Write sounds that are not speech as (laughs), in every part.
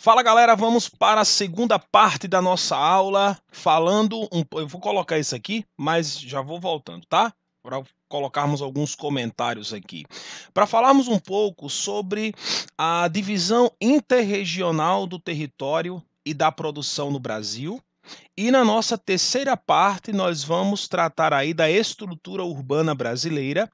Fala galera, vamos para a segunda parte da nossa aula, falando um eu vou colocar isso aqui, mas já vou voltando, tá? Para colocarmos alguns comentários aqui. Para falarmos um pouco sobre a divisão interregional do território e da produção no Brasil, e na nossa terceira parte, nós vamos tratar aí da estrutura urbana brasileira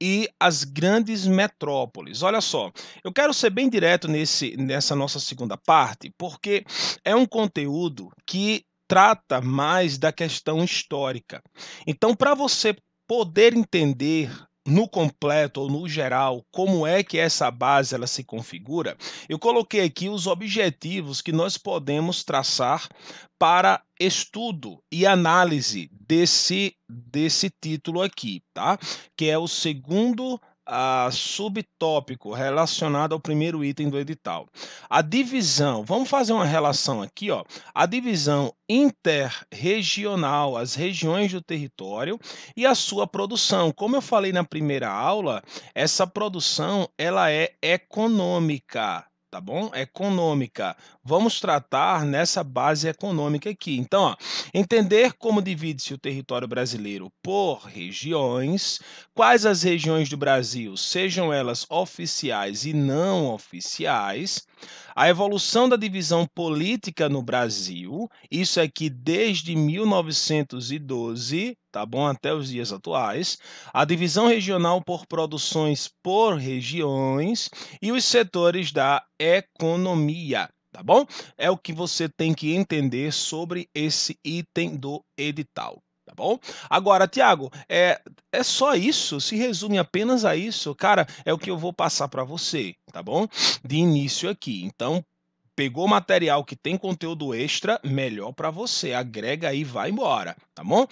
e as grandes metrópoles. Olha só, eu quero ser bem direto nesse, nessa nossa segunda parte, porque é um conteúdo que trata mais da questão histórica. Então, para você poder entender no completo ou no geral, como é que essa base ela se configura, eu coloquei aqui os objetivos que nós podemos traçar para estudo e análise desse desse título aqui, tá? Que é o segundo a subtópico relacionado ao primeiro item do edital. A divisão, vamos fazer uma relação aqui, ó. A divisão interregional, as regiões do território e a sua produção. Como eu falei na primeira aula, essa produção ela é econômica tá bom? Econômica. Vamos tratar nessa base econômica aqui. Então, ó, entender como divide-se o território brasileiro por regiões, quais as regiões do Brasil, sejam elas oficiais e não oficiais, a evolução da divisão política no Brasil, isso é que desde 1912, tá bom, até os dias atuais, a divisão regional por produções por regiões e os setores da economia tá bom? É o que você tem que entender sobre esse item do edital tá bom? Agora, Tiago, é, é só isso? Se resume apenas a isso? Cara, é o que eu vou passar para você, tá bom? De início aqui. Então, pegou material que tem conteúdo extra, melhor para você. Agrega aí, vai embora, tá bom?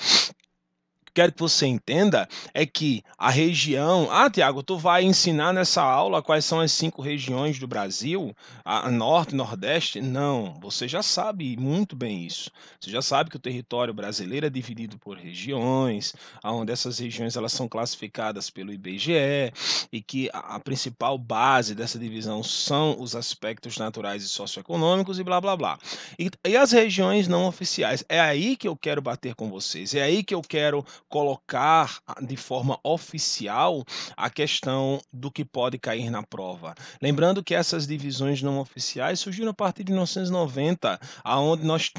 quero que você entenda é que a região. Ah, Tiago, tu vai ensinar nessa aula quais são as cinco regiões do Brasil? A norte, nordeste? Não, você já sabe muito bem isso. Você já sabe que o território brasileiro é dividido por regiões, onde essas regiões elas são classificadas pelo IBGE e que a principal base dessa divisão são os aspectos naturais e socioeconômicos e blá blá blá. E, e as regiões não oficiais. É aí que eu quero bater com vocês. É aí que eu quero colocar ah, de forma oficial a questão do que pode cair na prova. Lembrando que essas divisões não oficiais surgiram a partir de 1990, aonde nós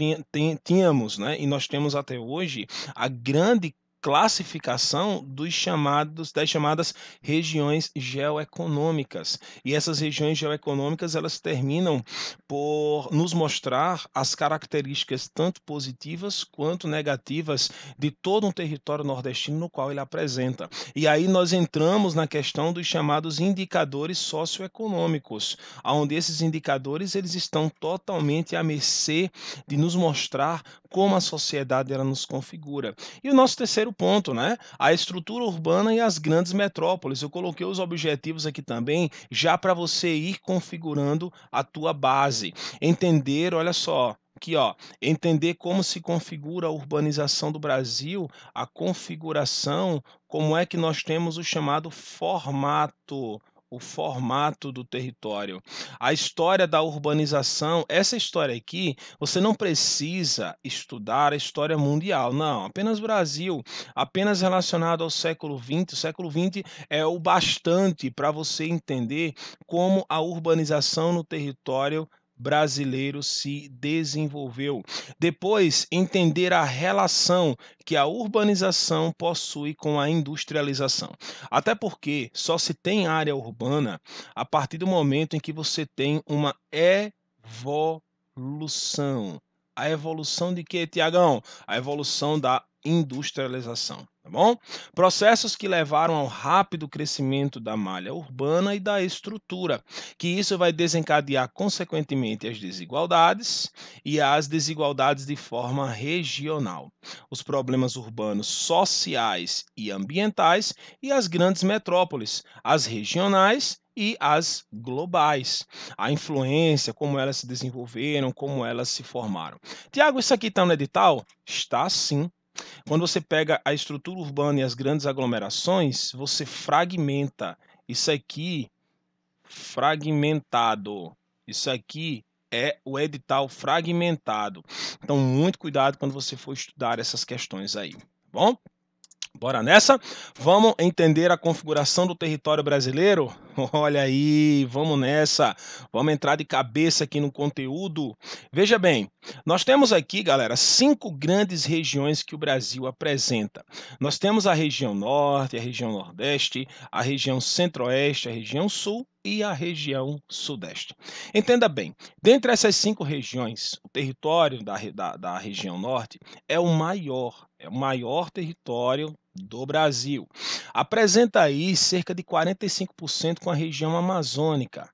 tínhamos, né, e nós temos até hoje, a grande classificação dos chamados das chamadas regiões geoeconômicas. E essas regiões geoeconômicas, elas terminam por nos mostrar as características tanto positivas quanto negativas de todo um território nordestino no qual ele apresenta. E aí nós entramos na questão dos chamados indicadores socioeconômicos, onde esses indicadores eles estão totalmente à mercê de nos mostrar como a sociedade ela nos configura. E o nosso terceiro primeiro ponto, né? A estrutura urbana e as grandes metrópoles. Eu coloquei os objetivos aqui também, já para você ir configurando a tua base. Entender, olha só, aqui, ó, entender como se configura a urbanização do Brasil, a configuração, como é que nós temos o chamado formato o formato do território, a história da urbanização. Essa história aqui, você não precisa estudar a história mundial, não. Apenas Brasil, apenas relacionado ao século XX. O século XX é o bastante para você entender como a urbanização no território brasileiro se desenvolveu. Depois, entender a relação que a urbanização possui com a industrialização. Até porque só se tem área urbana a partir do momento em que você tem uma evolução. A evolução de que, Tiagão? A evolução da industrialização. Tá bom? Processos que levaram ao rápido crescimento da malha urbana e da estrutura, que isso vai desencadear consequentemente as desigualdades e as desigualdades de forma regional, os problemas urbanos sociais e ambientais e as grandes metrópoles, as regionais e as globais, a influência, como elas se desenvolveram, como elas se formaram. Tiago, isso aqui está no edital? Está sim quando você pega a estrutura urbana e as grandes aglomerações, você fragmenta. Isso aqui, fragmentado. Isso aqui é o edital fragmentado. Então, muito cuidado quando você for estudar essas questões aí. Tá bom, Bora nessa? Vamos entender a configuração do território brasileiro? (laughs) Olha aí, vamos nessa. Vamos entrar de cabeça aqui no conteúdo. Veja bem, nós temos aqui, galera, cinco grandes regiões que o Brasil apresenta. Nós temos a região norte, a região nordeste, a região centro-oeste, a região sul e a região sudeste. Entenda bem, dentre essas cinco regiões, o território da, da, da região norte é o maior, é o maior território do Brasil. Apresenta aí cerca de 45% com a região amazônica,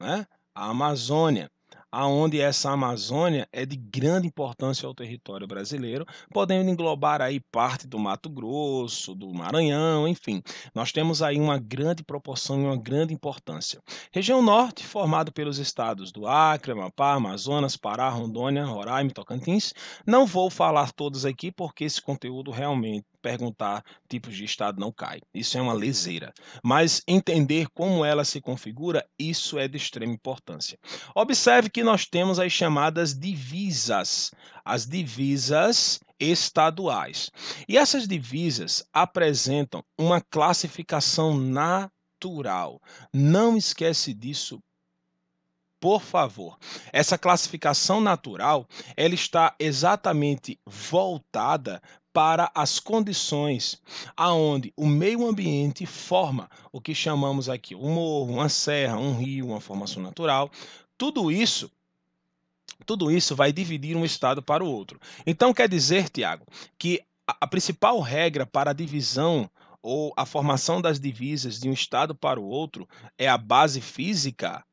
né? a Amazônia, aonde essa Amazônia é de grande importância ao território brasileiro, podendo englobar aí parte do Mato Grosso, do Maranhão, enfim. Nós temos aí uma grande proporção e uma grande importância. Região Norte, formado pelos estados do Acre, Amapá, Amazonas, Pará, Rondônia, Roraima e Tocantins. Não vou falar todos aqui porque esse conteúdo realmente perguntar tipos de estado não cai. Isso é uma leseira. Mas entender como ela se configura, isso é de extrema importância. Observe que nós temos as chamadas divisas. As divisas estaduais. E essas divisas apresentam uma classificação natural. Não esquece disso, por favor. Essa classificação natural, ela está exatamente voltada para as condições aonde o meio ambiente forma o que chamamos aqui um morro, uma serra, um rio, uma formação natural. Tudo isso tudo isso vai dividir um estado para o outro. Então quer dizer, Tiago, que a principal regra para a divisão ou a formação das divisas de um estado para o outro é a base física?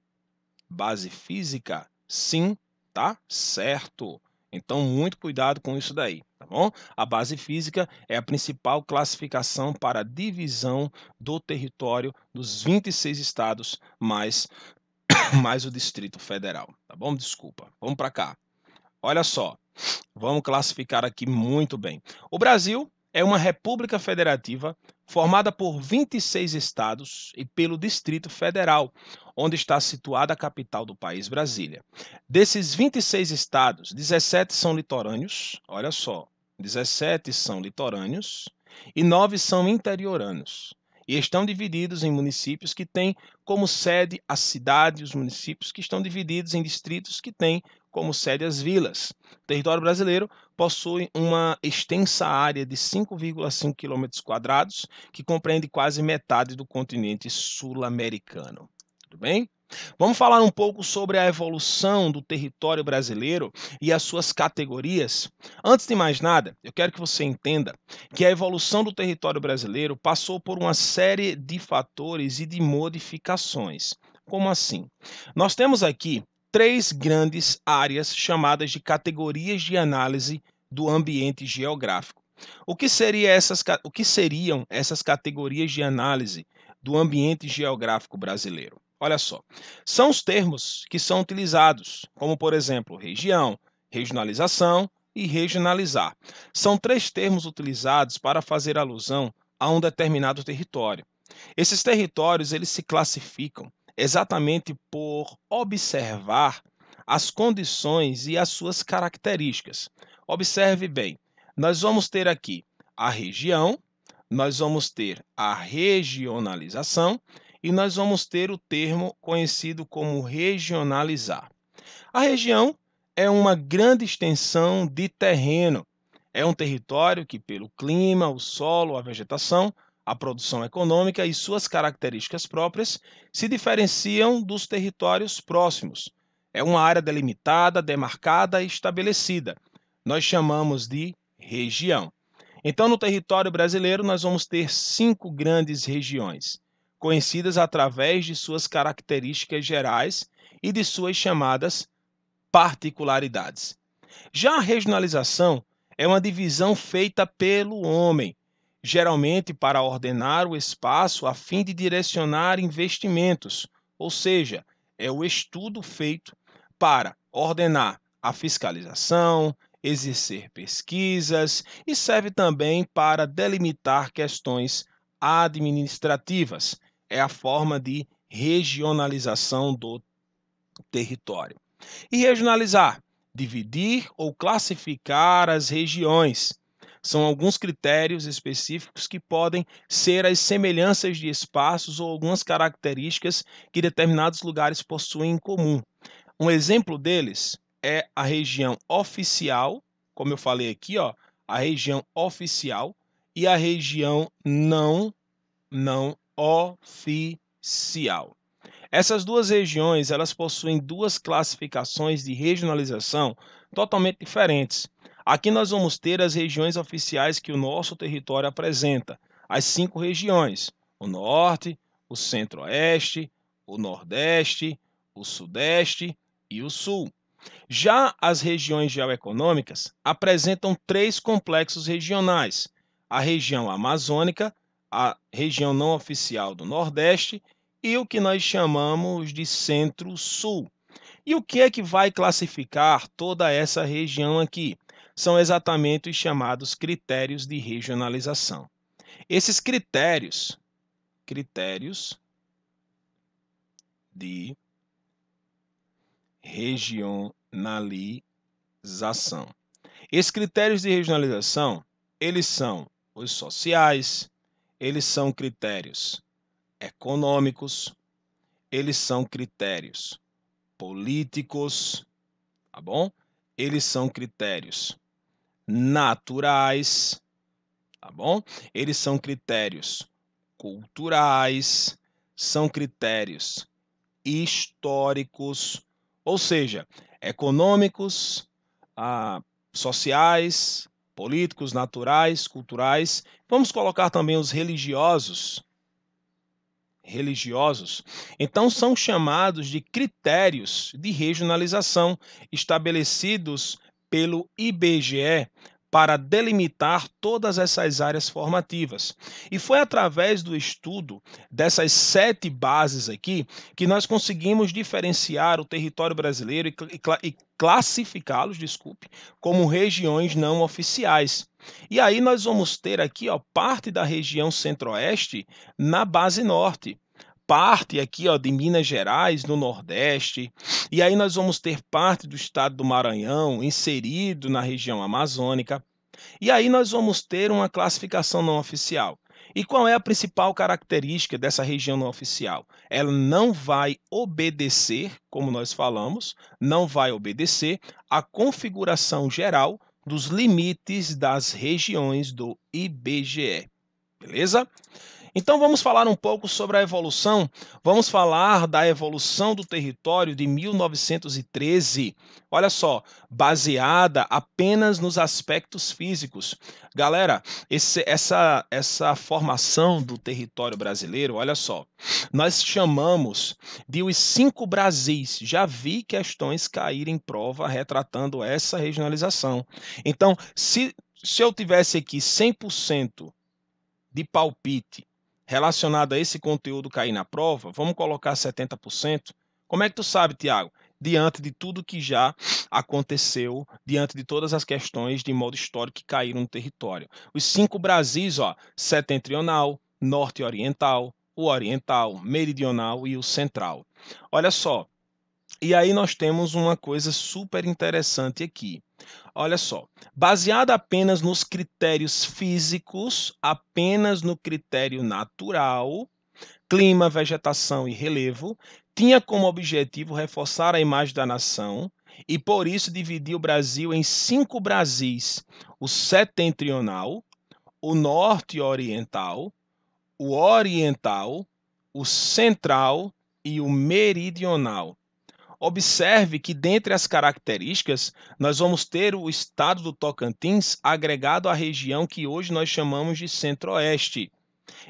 Base física? Sim, tá certo. Então, muito cuidado com isso daí, tá bom? A base física é a principal classificação para a divisão do território dos 26 estados mais (coughs) mais o Distrito Federal, tá bom? Desculpa. Vamos para cá. Olha só. Vamos classificar aqui muito bem. O Brasil é uma república federativa formada por 26 estados e pelo Distrito Federal, onde está situada a capital do país, Brasília. Desses 26 estados, 17 são litorâneos, olha só, 17 são litorâneos e 9 são interioranos. E estão divididos em municípios que têm como sede a cidade, os municípios que estão divididos em distritos que têm como sede as vilas. O território brasileiro possui uma extensa área de 5,5 km, que compreende quase metade do continente sul-americano. Tudo bem? Vamos falar um pouco sobre a evolução do território brasileiro e as suas categorias? Antes de mais nada, eu quero que você entenda que a evolução do território brasileiro passou por uma série de fatores e de modificações. Como assim? Nós temos aqui três grandes áreas chamadas de categorias de análise do ambiente geográfico. O que, seria essas, o que seriam essas categorias de análise do ambiente geográfico brasileiro? Olha só, são os termos que são utilizados, como por exemplo região, regionalização e regionalizar. São três termos utilizados para fazer alusão a um determinado território. Esses territórios eles se classificam exatamente por observar as condições e as suas características. Observe bem, nós vamos ter aqui a região, nós vamos ter a regionalização e nós vamos ter o termo conhecido como regionalizar. A região é uma grande extensão de terreno. É um território que, pelo clima, o solo, a vegetação, a produção econômica e suas características próprias se diferenciam dos territórios próximos. É uma área delimitada, demarcada e estabelecida. Nós chamamos de região. Então, no território brasileiro, nós vamos ter cinco grandes regiões, conhecidas através de suas características gerais e de suas chamadas particularidades. Já a regionalização é uma divisão feita pelo homem, geralmente para ordenar o espaço a fim de direcionar investimentos, ou seja, é o estudo feito para ordenar a fiscalização, exercer pesquisas e serve também para delimitar questões administrativas. É a forma de regionalização do território. E regionalizar, dividir ou classificar as regiões são alguns critérios específicos que podem ser as semelhanças de espaços ou algumas características que determinados lugares possuem em comum. Um exemplo deles é a região oficial, como eu falei aqui, ó, a região oficial e a região não não oficial. Essas duas regiões, elas possuem duas classificações de regionalização totalmente diferentes. Aqui nós vamos ter as regiões oficiais que o nosso território apresenta, as cinco regiões: o Norte, o Centro-Oeste, o Nordeste, o Sudeste e o Sul. Já as regiões geoeconômicas apresentam três complexos regionais: a região amazônica, a região não oficial do Nordeste e o que nós chamamos de Centro-Sul. E o que é que vai classificar toda essa região aqui? são exatamente os chamados critérios de regionalização. Esses critérios, critérios de regionalização. Esses critérios de regionalização, eles são os sociais, eles são critérios econômicos, eles são critérios políticos, tá bom? Eles são critérios naturais, tá bom? Eles são critérios culturais, são critérios históricos, ou seja, econômicos, ah, sociais, políticos, naturais, culturais. Vamos colocar também os religiosos. Religiosos. Então, são chamados de critérios de regionalização estabelecidos pelo IBGE para delimitar todas essas áreas formativas. E foi através do estudo dessas sete bases aqui que nós conseguimos diferenciar o território brasileiro e, cl e classificá-los, desculpe, como regiões não oficiais. E aí nós vamos ter aqui ó, parte da região centro-oeste na base norte parte aqui ó, de Minas Gerais, no Nordeste, e aí nós vamos ter parte do estado do Maranhão inserido na região amazônica. E aí nós vamos ter uma classificação não oficial. E qual é a principal característica dessa região não oficial? Ela não vai obedecer, como nós falamos, não vai obedecer à configuração geral dos limites das regiões do IBGE. Beleza? Então vamos falar um pouco sobre a evolução. Vamos falar da evolução do território de 1913. Olha só, baseada apenas nos aspectos físicos. Galera, esse, essa, essa formação do território brasileiro, olha só, nós chamamos de os cinco Brasis. Já vi questões caírem em prova retratando essa regionalização. Então, se, se eu tivesse aqui 100% de palpite relacionado a esse conteúdo cair na prova, vamos colocar 70%. Como é que tu sabe, Tiago? Diante de tudo que já aconteceu, diante de todas as questões de modo histórico que caíram no território. Os cinco Brasis, ó, setentrional, norte oriental, o oriental, meridional e o central. Olha só, e aí nós temos uma coisa super interessante aqui. Olha só, baseada apenas nos critérios físicos, apenas no critério natural, clima, vegetação e relevo, tinha como objetivo reforçar a imagem da nação e por isso dividiu o Brasil em cinco Brasis: o setentrional, o norte oriental, o oriental, o central e o meridional. Observe que, dentre as características, nós vamos ter o estado do Tocantins agregado à região que hoje nós chamamos de Centro-Oeste.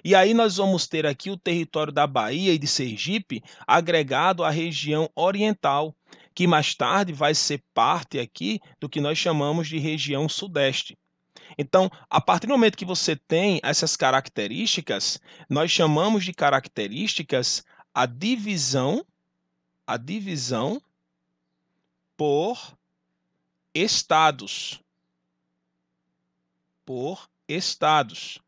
E aí nós vamos ter aqui o território da Bahia e de Sergipe agregado à região oriental, que mais tarde vai ser parte aqui do que nós chamamos de região sudeste. Então, a partir do momento que você tem essas características, nós chamamos de características a divisão a divisão por estados. Por estados.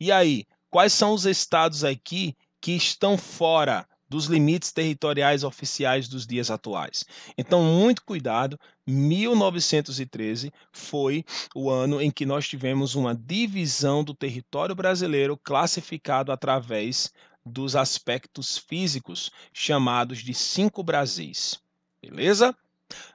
E aí, quais são os estados aqui que estão fora dos limites territoriais oficiais dos dias atuais. Então, muito cuidado, 1913 foi o ano em que nós tivemos uma divisão do território brasileiro classificado através dos aspectos físicos, chamados de cinco Brasis. Beleza?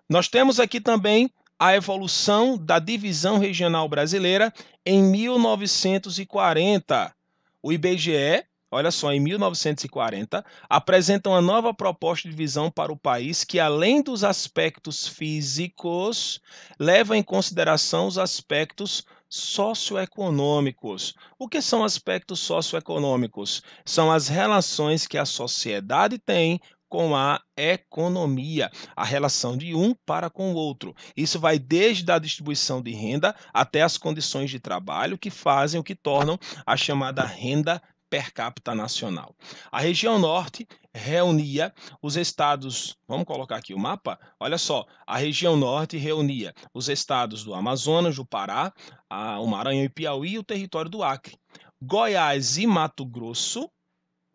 Nós temos aqui também a evolução da divisão regional brasileira em 1940. O IBGE, olha só, em 1940, apresenta uma nova proposta de visão para o país que, além dos aspectos físicos, leva em consideração os aspectos socioeconômicos. O que são aspectos socioeconômicos? São as relações que a sociedade tem com a economia, a relação de um para com o outro. Isso vai desde a distribuição de renda até as condições de trabalho que fazem o que tornam a chamada renda per capita nacional. A região norte reunia os estados, vamos colocar aqui o mapa, olha só, a região norte reunia os estados do Amazonas, do Pará, a, o Maranhão e Piauí e o território do Acre. Goiás e Mato Grosso,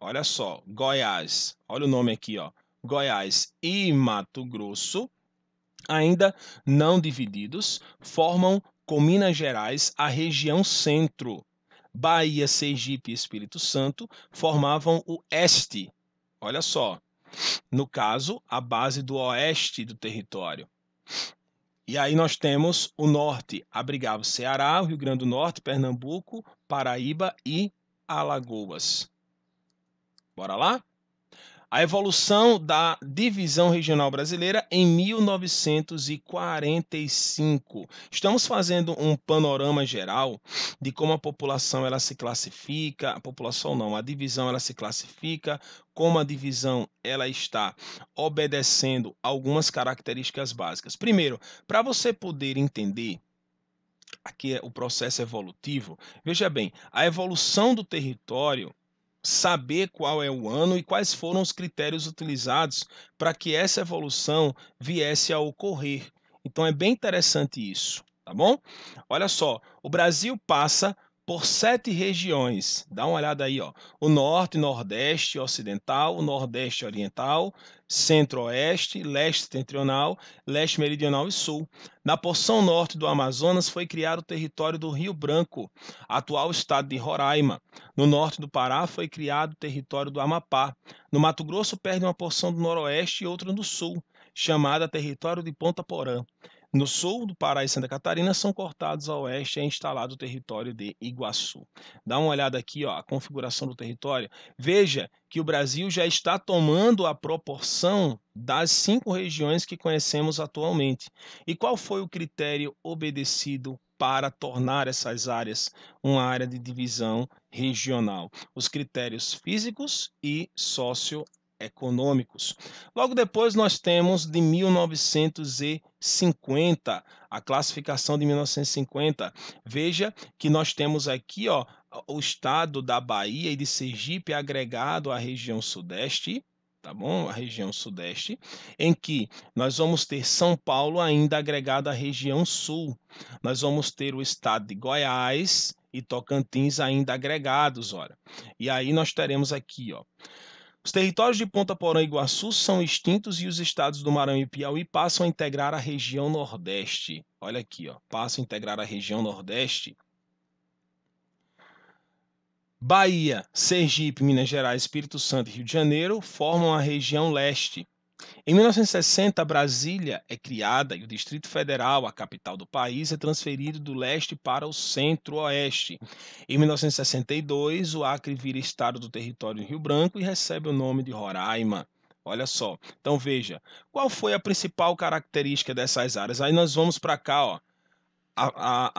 olha só, Goiás, olha o nome aqui, ó, Goiás e Mato Grosso, ainda não divididos, formam com Minas Gerais a região centro. Bahia, Sergipe e Espírito Santo formavam o Este. Olha só. No caso, a base do oeste do território. E aí nós temos o norte, abrigava o Ceará, o Rio Grande do Norte, Pernambuco, Paraíba e Alagoas. Bora lá? a evolução da divisão regional brasileira em 1945. Estamos fazendo um panorama geral de como a população ela se classifica, a população não, a divisão ela se classifica, como a divisão ela está obedecendo algumas características básicas. Primeiro, para você poder entender aqui é o processo evolutivo. Veja bem, a evolução do território saber qual é o ano e quais foram os critérios utilizados para que essa evolução viesse a ocorrer. Então é bem interessante isso, tá bom? Olha só, o Brasil passa por sete regiões. Dá uma olhada aí, ó. O norte, nordeste ocidental, o nordeste oriental, centro-oeste, leste setentrional, leste meridional e sul. Na porção norte do Amazonas foi criado o território do Rio Branco, atual estado de Roraima. No norte do Pará foi criado o território do Amapá. No Mato Grosso perde uma porção do noroeste e outra do sul, chamada território de Ponta Porã. No sul do Pará e Santa Catarina são cortados a oeste e é instalado o território de Iguaçu. Dá uma olhada aqui, ó, a configuração do território. Veja que o Brasil já está tomando a proporção das cinco regiões que conhecemos atualmente. E qual foi o critério obedecido para tornar essas áreas uma área de divisão regional? Os critérios físicos e socioeconômicos econômicos. Logo depois, nós temos de 1950, a classificação de 1950. Veja que nós temos aqui ó, o estado da Bahia e de Sergipe agregado à região Sudeste. Tá bom? A região Sudeste, em que nós vamos ter São Paulo ainda agregado à região Sul. Nós vamos ter o estado de Goiás e Tocantins ainda agregados, olha. E aí nós teremos aqui, ó, os territórios de Ponta Porã e Iguaçu são extintos e os estados do Maranhão e Piauí passam a integrar a região Nordeste. Olha aqui, ó, passam a integrar a região Nordeste. Bahia, Sergipe, Minas Gerais, Espírito Santo e Rio de Janeiro formam a região Leste. Em 1960, Brasília é criada e o Distrito Federal, a capital do país, é transferido do leste para o centro-oeste. Em 1962, o Acre vira estado do território do Rio Branco e recebe o nome de Roraima. Olha só. Então veja, qual foi a principal característica dessas áreas? Aí nós vamos para cá, ó. A, a,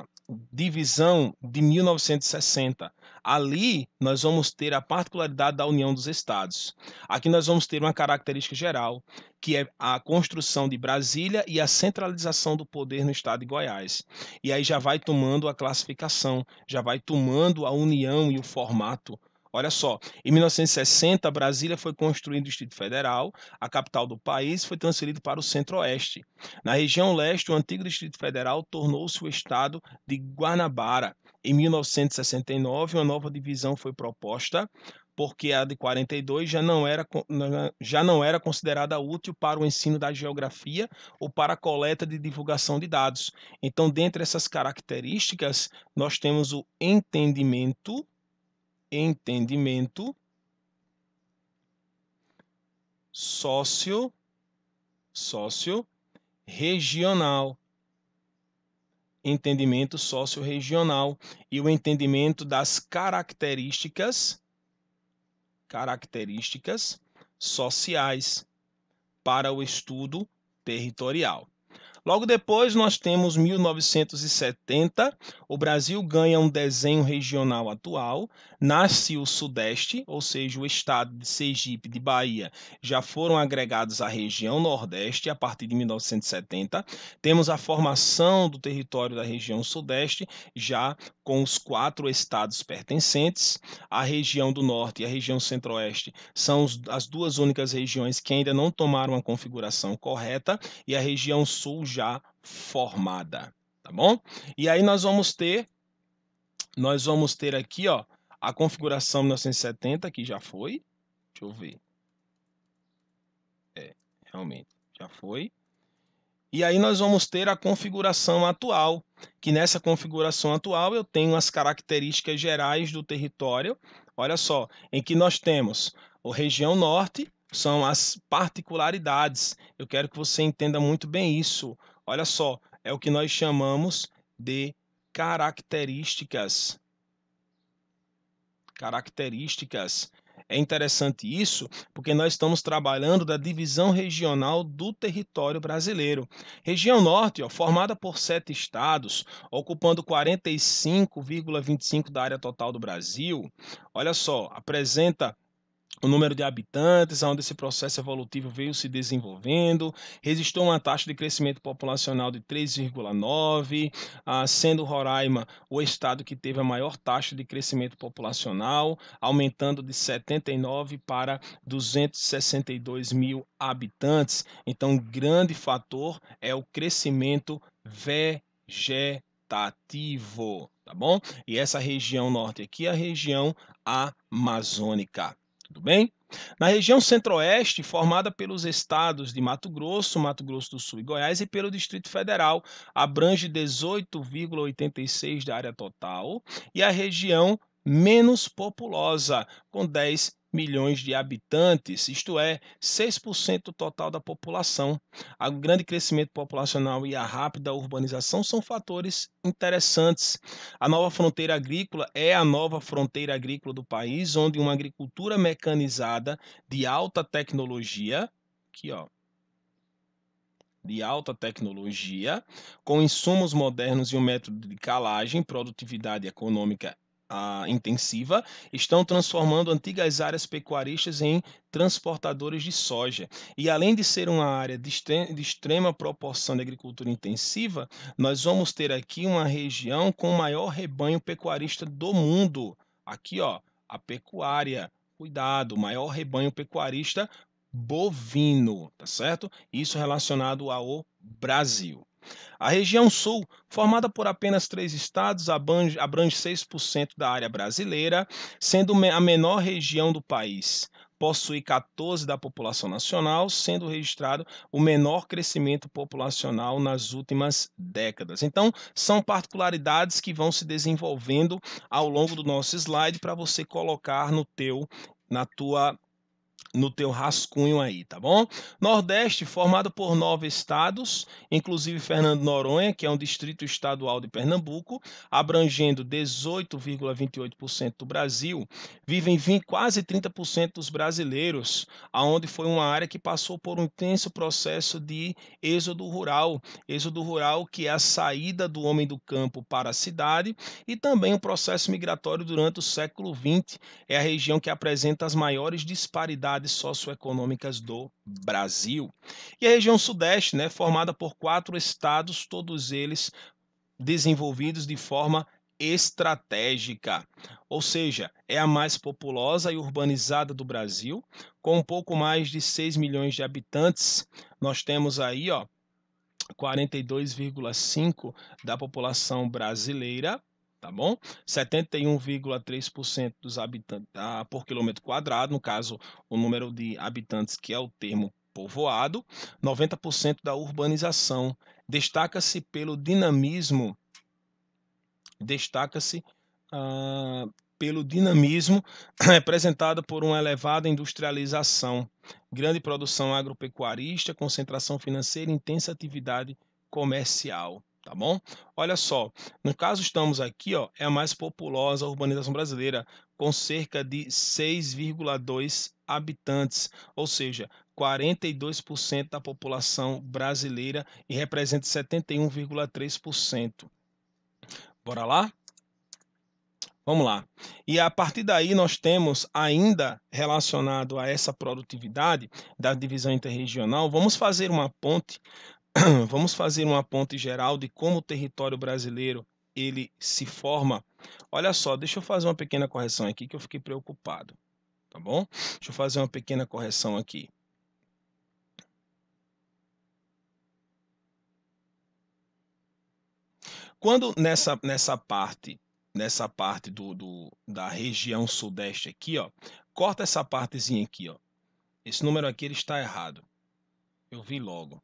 a, divisão de 1960. Ali nós vamos ter a particularidade da União dos Estados. Aqui nós vamos ter uma característica geral, que é a construção de Brasília e a centralização do poder no estado de Goiás. E aí já vai tomando a classificação, já vai tomando a união e o formato Olha só, em 1960, Brasília foi construído o Distrito Federal, a capital do país foi transferido para o Centro-Oeste. Na região leste, o antigo Distrito Federal tornou-se o estado de Guanabara. Em 1969, uma nova divisão foi proposta, porque a de 42 já não era, já não era considerada útil para o ensino da geografia ou para a coleta de divulgação de dados. Então, dentre essas características, nós temos o entendimento, entendimento, sócio, sócio regional. Entendimento sócio-regional e o entendimento das características características sociais para o estudo territorial. Logo depois, nós temos 1970, o Brasil ganha um desenho regional atual, nasce o Sudeste, ou seja, o estado de Sergipe, de Bahia, já foram agregados à região Nordeste a partir de 1970. Temos a formação do território da região Sudeste, já com os quatro estados pertencentes. A região do Norte e a região Centro-Oeste são as duas únicas regiões que ainda não tomaram a configuração correta, e a região Sul já formada, tá bom? E aí nós vamos ter nós vamos ter aqui, ó, a configuração 1970 que já foi. Deixa eu ver. É, realmente, já foi. E aí nós vamos ter a configuração atual, que nessa configuração atual eu tenho as características gerais do território. Olha só, em que nós temos o região norte, são as particularidades. Eu quero que você entenda muito bem isso. Olha só, é o que nós chamamos de características. Características. É interessante isso porque nós estamos trabalhando da divisão regional do território brasileiro. Região Norte, ó, formada por sete estados, ocupando 45,25% da área total do Brasil, olha só, apresenta o número de habitantes, onde esse processo evolutivo veio se desenvolvendo, registrou uma taxa de crescimento populacional de 3,9, ah, sendo Roraima o estado que teve a maior taxa de crescimento populacional, aumentando de 79 para 262 mil habitantes. Então, um grande fator é o crescimento vegetativo, tá bom? E essa região norte aqui é a região amazônica tudo bem? Na região centro-oeste, formada pelos estados de Mato Grosso, Mato Grosso do Sul e Goiás e pelo Distrito Federal, abrange 18,86% da área total, e a região menos populosa, com 10 milhões de habitantes, isto é, 6% do total da população. O grande crescimento populacional e a rápida urbanização são fatores interessantes. A nova fronteira agrícola é a nova fronteira agrícola do país, onde uma agricultura mecanizada de alta tecnologia, aqui ó, de alta tecnologia, com insumos modernos e um método de calagem, produtividade econômica intensiva estão transformando antigas áreas pecuaristas em transportadores de soja. E além de ser uma área de, de extrema proporção de agricultura intensiva, nós vamos ter aqui uma região com o maior rebanho pecuarista do mundo. Aqui, ó, a pecuária. Cuidado, maior rebanho pecuarista bovino, tá certo? Isso relacionado ao Brasil. A região sul, formada por apenas três estados, abrange, 6% da área brasileira, sendo a menor região do país possui 14 da população nacional, sendo registrado o menor crescimento populacional nas últimas décadas. Então, são particularidades que vão se desenvolvendo ao longo do nosso slide para você colocar no teu na tua no teu rascunho aí, tá bom? Nordeste formado por nove estados, inclusive Fernando Noronha, que é um distrito estadual de Pernambuco, abrangendo 18,28% do Brasil, vivem quase 30% dos brasileiros, aonde foi uma área que passou por um intenso processo de êxodo rural, êxodo rural que é a saída do homem do campo para a cidade e também o um processo migratório durante o século XX, é a região que apresenta as maiores disparidades atividades socioeconômicas do Brasil. E a região Sudeste, né, formada por quatro estados, todos eles desenvolvidos de forma estratégica, ou seja, é a mais populosa e urbanizada do Brasil, com um pouco mais de 6 milhões de habitantes. Nós temos aí, ó, 42,5 da população brasileira tá bom? 71,3% dos habitantes ah, por quilômetro quadrado, no caso, o número de habitantes que é o termo povoado, 90% da urbanização. Destaca-se pelo dinamismo, destaca-se ah, pelo dinamismo (clears throat) representado por uma elevada industrialização, grande produção agropecuarista, concentração financeira e intensa atividade comercial tá bom? Olha só, no caso estamos aqui, ó, é a mais populosa urbanização brasileira, com cerca de 6,2 habitantes, ou seja, 42% da população brasileira e representa 71,3%. Bora lá? Vamos lá. E a partir daí nós temos ainda relacionado a essa produtividade da divisão interregional, vamos fazer uma ponte (clears throat) vamos fazer uma ponte geral de como o território brasileiro ele se forma. Olha só, deixa eu fazer uma pequena correção aqui que eu fiquei preocupado, tá bom? Deixa eu fazer uma pequena correção aqui. Quando nessa, nessa parte, nessa parte do, do, da região sudeste aqui, ó, corta essa partezinha aqui, ó. Esse número aqui ele está errado. Eu vi logo.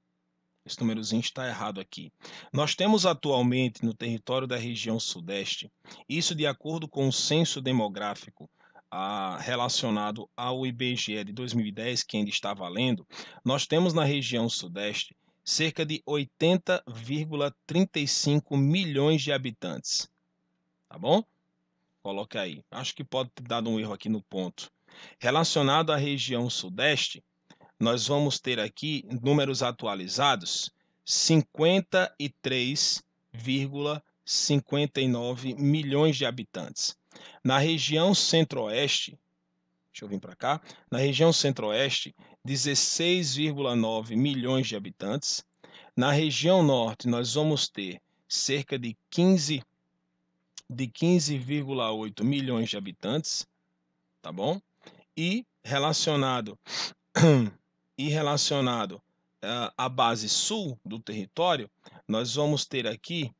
Esse númerozinho está errado aqui. Nós temos atualmente no território da região Sudeste, isso de acordo com o censo demográfico ah, relacionado ao IBGE de 2010, que ainda está valendo, nós temos na região Sudeste cerca de 80,35 milhões de habitantes. Tá bom? Coloca aí. Acho que pode ter dado um erro aqui no ponto. Relacionado à região Sudeste, nós vamos ter aqui números atualizados: 53,59 milhões de habitantes. Na região centro-oeste, deixa eu vir para cá, na região centro-oeste, 16,9 milhões de habitantes. Na região norte, nós vamos ter cerca de 15 de 15,8 milhões de habitantes, tá bom? E relacionado (clears throat) e relacionado uh, à base sul do território, nós vamos ter aqui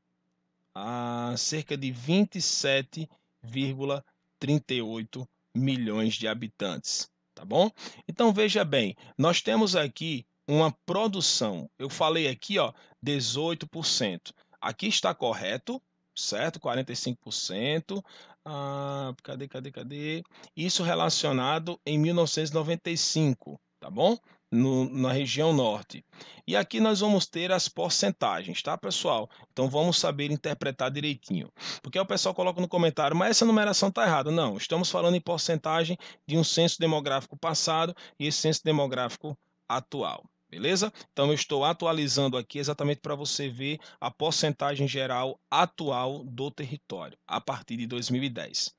a uh, cerca de 27,38 milhões de habitantes, tá bom? Então veja bem, nós temos aqui uma produção. Eu falei aqui, ó, 18%. Aqui está correto, certo? 45%. Ah, cadê, cadê, cadê? Isso relacionado em 1995, tá bom? no, na região norte. E aqui nós vamos ter as porcentagens, tá, pessoal? Então vamos saber interpretar direitinho. Porque o pessoal coloca no comentário, mas essa numeração está errada. Não, estamos falando em porcentagem de um censo demográfico passado e esse censo demográfico atual. Beleza? Então eu estou atualizando aqui exatamente para você ver a porcentagem geral atual do território a partir de 2010.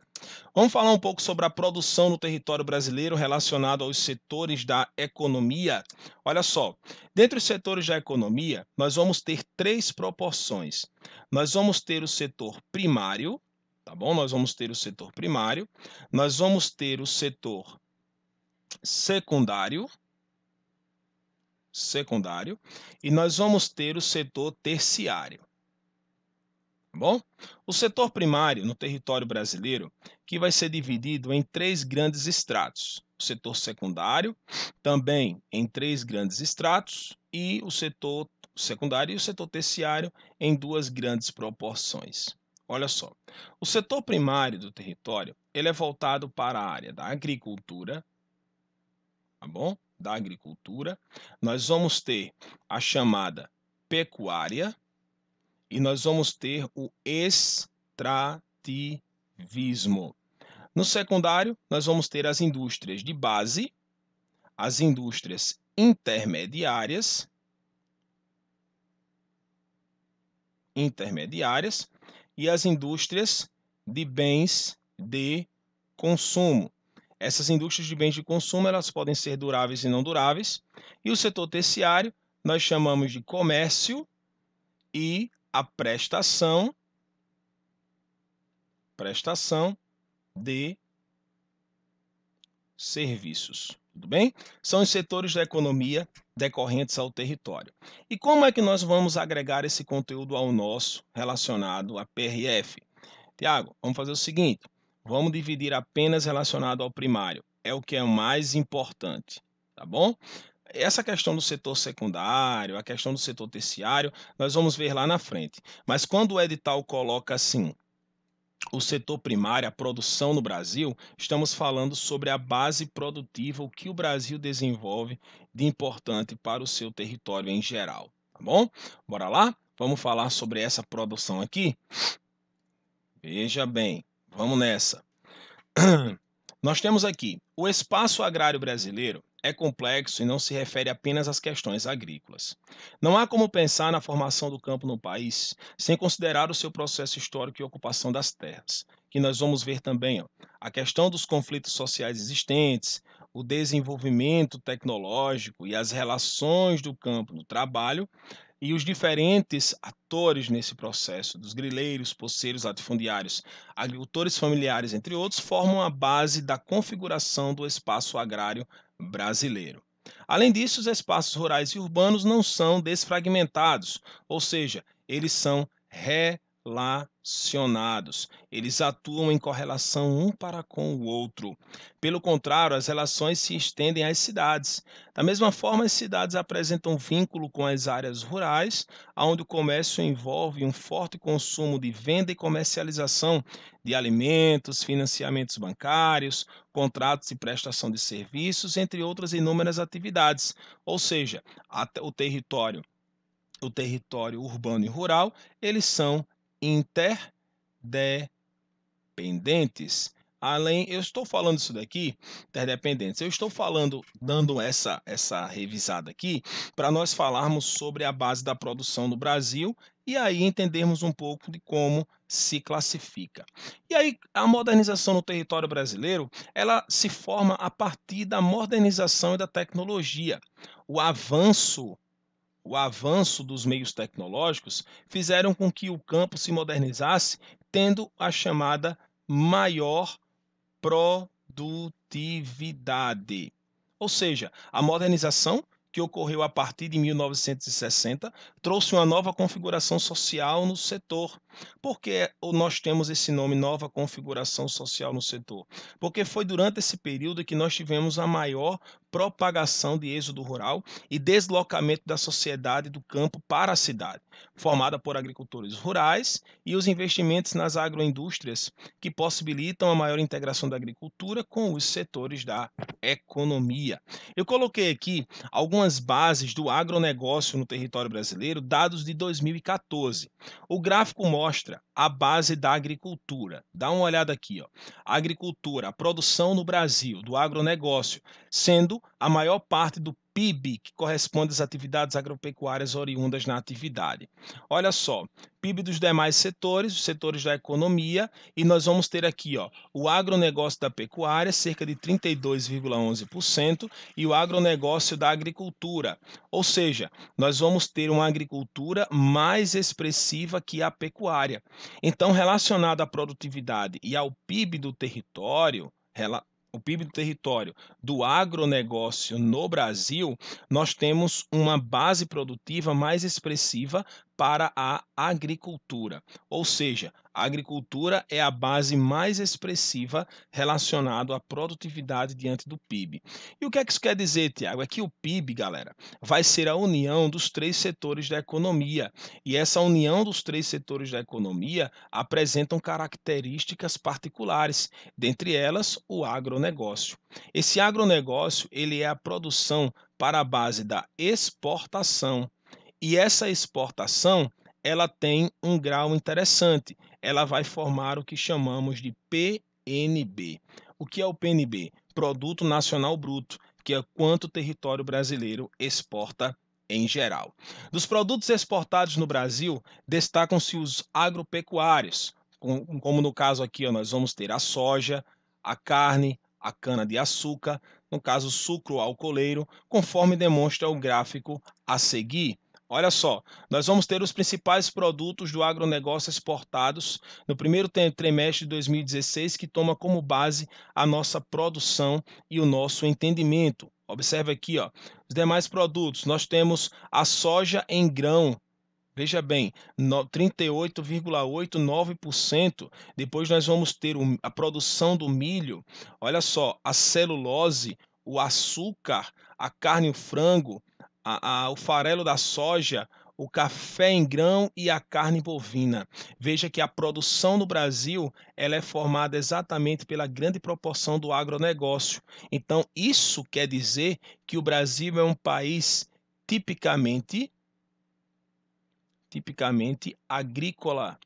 Vamos falar um pouco sobre a produção no território brasileiro relacionado aos setores da economia. Olha só, dentre os setores da economia, nós vamos ter três proporções. Nós vamos ter o setor primário, tá bom? Nós vamos ter o setor primário, nós vamos ter o setor secundário, secundário, e nós vamos ter o setor terciário. Tá bom? O setor primário no território brasileiro que vai ser dividido em três grandes estratos: o setor secundário, também em três grandes estratos, e o setor secundário e o setor terciário em duas grandes proporções. Olha só, o setor primário do território ele é voltado para a área da agricultura, tá bom? Da agricultura, nós vamos ter a chamada pecuária, e nós vamos ter o extrativismo. No secundário, nós vamos ter as indústrias de base, as indústrias intermediárias, intermediárias e as indústrias de bens de consumo. Essas indústrias de bens de consumo elas podem ser duráveis e não duráveis. E o setor terciário nós chamamos de comércio e a prestação prestação de serviços. Tudo bem? São os setores da economia decorrentes ao território. E como é que nós vamos agregar esse conteúdo ao nosso relacionado à PRF? Tiago, vamos fazer o seguinte: vamos dividir apenas relacionado ao primário. É o que é mais importante, tá bom? essa questão do setor secundário, a questão do setor terciário, nós vamos ver lá na frente. Mas quando o edital coloca assim, o setor primário, a produção no Brasil, estamos falando sobre a base produtiva, o que o Brasil desenvolve de importante para o seu território em geral. Tá bom? Bora lá? Vamos falar sobre essa produção aqui? Veja bem, vamos nessa. (clears throat) Nós temos aqui o espaço agrário brasileiro é complexo e não se refere apenas às questões agrícolas. Não há como pensar na formação do campo no país sem considerar o seu processo histórico e ocupação das terras, que nós vamos ver também ó, a questão dos conflitos sociais existentes, o desenvolvimento tecnológico e as relações do campo no trabalho e os diferentes atores nesse processo, dos grileiros, poceiros, latifundiários, agricultores familiares, entre outros, formam a base da configuração do espaço agrário brasileiro. Além disso, os espaços rurais e urbanos não são desfragmentados, ou seja, eles são re relacionados. Eles atuam em correlação um para com o outro. Pelo contrário, as relações se estendem às cidades. Da mesma forma, as cidades apresentam vínculo com as áreas rurais, onde o comércio envolve um forte consumo de venda e comercialização de alimentos, financiamentos bancários, contratos e prestação de serviços, entre outras inúmeras atividades. Ou seja, o território o território urbano e rural, eles são interdependentes. Além, eu estou falando isso daqui, interdependentes. Eu estou falando, dando essa essa revisada aqui, para nós falarmos sobre a base da produção no Brasil e aí entendermos um pouco de como se classifica. E aí a modernização no território brasileiro, ela se forma a partir da modernização e da tecnologia. O avanço o avanço dos meios tecnológicos fizeram com que o campo se modernizasse, tendo a chamada maior produtividade. Ou seja, a modernização que ocorreu a partir de 1960 trouxe uma nova configuração social no setor. Por que nós temos esse nome, nova configuração social no setor? Porque foi durante esse período que nós tivemos a maior propagação de êxodo rural e deslocamento da sociedade do campo para a cidade, formada por agricultores rurais e os investimentos nas agroindústrias, que possibilitam a maior integração da agricultura com os setores da economia. Eu coloquei aqui algumas bases do agronegócio no território brasileiro, dados de 2014. O gráfico mostra a base da agricultura. Dá uma olhada aqui, ó. A agricultura, a produção no Brasil do agronegócio, sendo a maior parte do PIB, que corresponde às atividades agropecuárias oriundas na atividade. Olha só, PIB dos demais setores, os setores da economia, e nós vamos ter aqui ó, o agronegócio da pecuária, cerca de 32,11%, e o agronegócio da agricultura. Ou seja, nós vamos ter uma agricultura mais expressiva que a pecuária. Então, relacionado à produtividade e ao PIB do território, o PIB do território do agronegócio no Brasil, nós temos uma base produtiva mais expressiva para a agricultura. Ou seja, a agricultura é a base mais expressiva relacionada à produtividade diante do PIB. E o que é que isso quer dizer, Tiago? É que o PIB, galera, vai ser a união dos três setores da economia. E essa união dos três setores da economia apresentam características particulares, dentre elas o agronegócio. Esse agronegócio, ele é a produção para a base da exportação e essa exportação, ela tem um grau interessante. Ela vai formar o que chamamos de PNB. O que é o PNB? Produto Nacional Bruto, que é quanto o território brasileiro exporta em geral. Dos produtos exportados no Brasil, destacam-se os agropecuários, como no caso aqui, ó, nós vamos ter a soja, a carne, a cana-de-açúcar, no caso, sucro alcooleiro, conforme demonstra o gráfico a seguir. Olha só, nós vamos ter os principais produtos do agronegócio exportados no primeiro trimestre de 2016, que toma como base a nossa produção e o nosso entendimento. Observe aqui, ó, os demais produtos. Nós temos a soja em grão, Veja bem, 38,89%. Depois nós vamos ter a produção do milho. Olha só, a celulose, o açúcar, a carne e o frango, a, a, o farelo da soja, o café em grão e a carne bovina. Veja que a produção no Brasil ela é formada exatamente pela grande proporção do agronegócio. Então, isso quer dizer que o Brasil é um país tipicamente tipicamente agrícola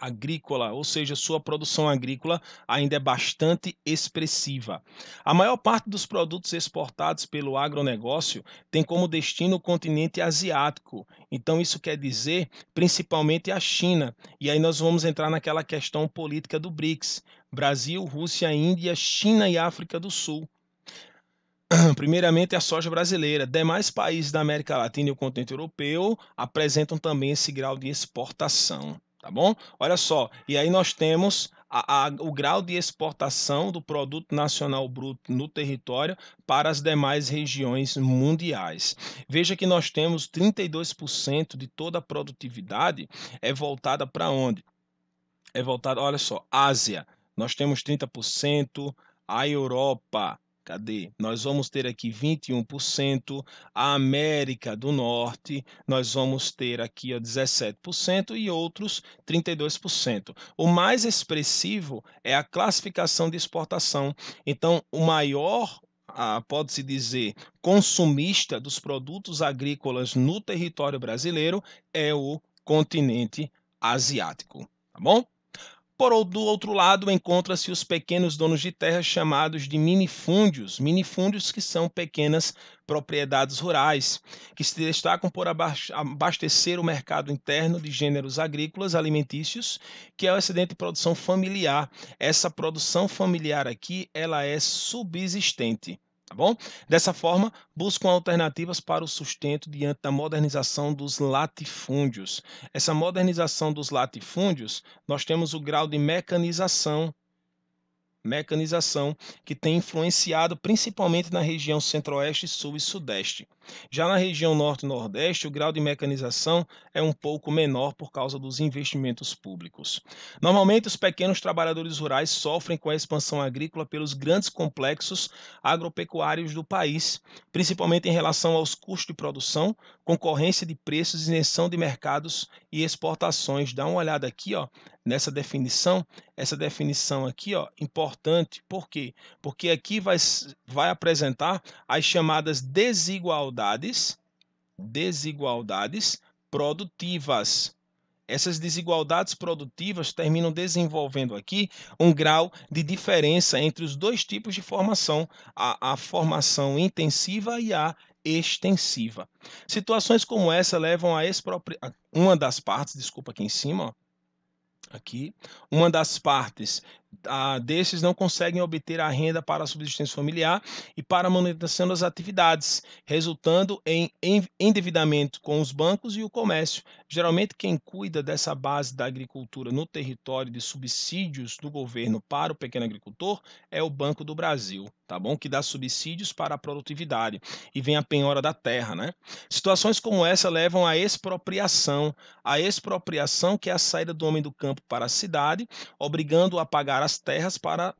agrícola, ou seja, sua produção agrícola ainda é bastante expressiva. A maior parte dos produtos exportados pelo agronegócio tem como destino o continente asiático. Então isso quer dizer principalmente a China. E aí nós vamos entrar naquela questão política do BRICS: Brasil, Rússia, Índia, China e África do Sul (clears throat) primeiramente a soja brasileira. Demais países da América Latina e o continente europeu apresentam também esse grau de exportação tá bom? Olha só, e aí nós temos a, a, o grau de exportação do produto nacional bruto no território para as demais regiões mundiais. Veja que nós temos 32% de toda a produtividade é voltada para onde? É voltada, olha só, Ásia. Nós temos 30%, a Europa, Cadê? Nós vamos ter aqui 21%, a América do Norte, nós vamos ter aqui ó, 17% e outros 32%. O mais expressivo é a classificação de exportação. Então, o maior ah, pode-se dizer, consumista dos produtos agrícolas no território brasileiro é o continente asiático, tá bom? Por do outro lado, encontra-se os pequenos donos de terra chamados de minifúndios, minifúndios que são pequenas propriedades rurais, que se destacam por abastecer o mercado interno de gêneros agrícolas alimentícios, que é o excedente de produção familiar. Essa produção familiar aqui, ela é subsistente. Tá bom? Dessa forma, buscam alternativas para o sustento diante da modernização dos latifúndios. Essa modernização dos latifúndios, nós temos o grau de mecanização mecanização que tem influenciado principalmente na região centro-oeste, sul e sudeste. Já na região norte e nordeste, o grau de mecanização é um pouco menor por causa dos investimentos públicos. Normalmente, os pequenos trabalhadores rurais sofrem com a expansão agrícola pelos grandes complexos agropecuários do país, principalmente em relação aos custos de produção, concorrência de preços, isenção de mercados e exportações. Dá uma olhada aqui, ó, nessa definição, essa definição aqui, ó, importante, por quê? Porque aqui vai, vai apresentar as chamadas desigualdades desigualdades, desigualdades produtivas. Essas desigualdades produtivas terminam desenvolvendo aqui um grau de diferença entre os dois tipos de formação, a, a formação intensiva e a extensiva. Situações como essa levam a expropriar. uma das partes, desculpa aqui em cima, ó, aqui, uma das partes a, desses não conseguem obter a renda para a subsistência familiar e para a manutenção das atividades, resultando em endividamento com os bancos e o comércio. Geralmente, quem cuida dessa base da agricultura no território de subsídios do governo para o pequeno agricultor é o Banco do Brasil, tá bom? Que dá subsídios para a produtividade e vem a penhora da terra, né? Situações como essa levam à expropriação, a expropriação que é a saída do homem do campo para a cidade, obrigando-o a pagar a as terras para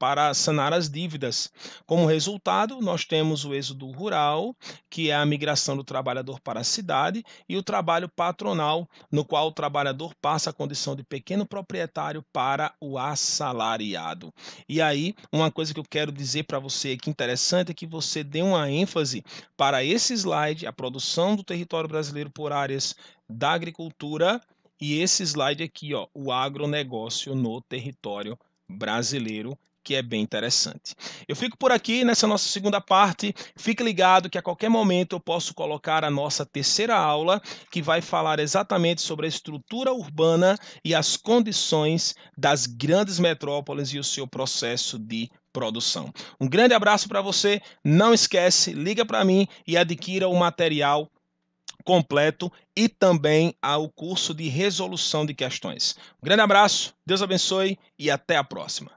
para sanar as dívidas. Como resultado, nós temos o êxodo rural, que é a migração do trabalhador para a cidade, e o trabalho patronal, no qual o trabalhador passa a condição de pequeno proprietário para o assalariado. E aí, uma coisa que eu quero dizer para você que interessante é que você dê uma ênfase para esse slide, a produção do território brasileiro por áreas da agricultura e esse slide aqui, ó, o agronegócio no território brasileiro, que é bem interessante. Eu fico por aqui nessa nossa segunda parte. Fique ligado que a qualquer momento eu posso colocar a nossa terceira aula, que vai falar exatamente sobre a estrutura urbana e as condições das grandes metrópoles e o seu processo de produção. Um grande abraço para você. Não esquece, liga para mim e adquira o material completo e também ao curso de resolução de questões. Um grande abraço, Deus abençoe e até a próxima.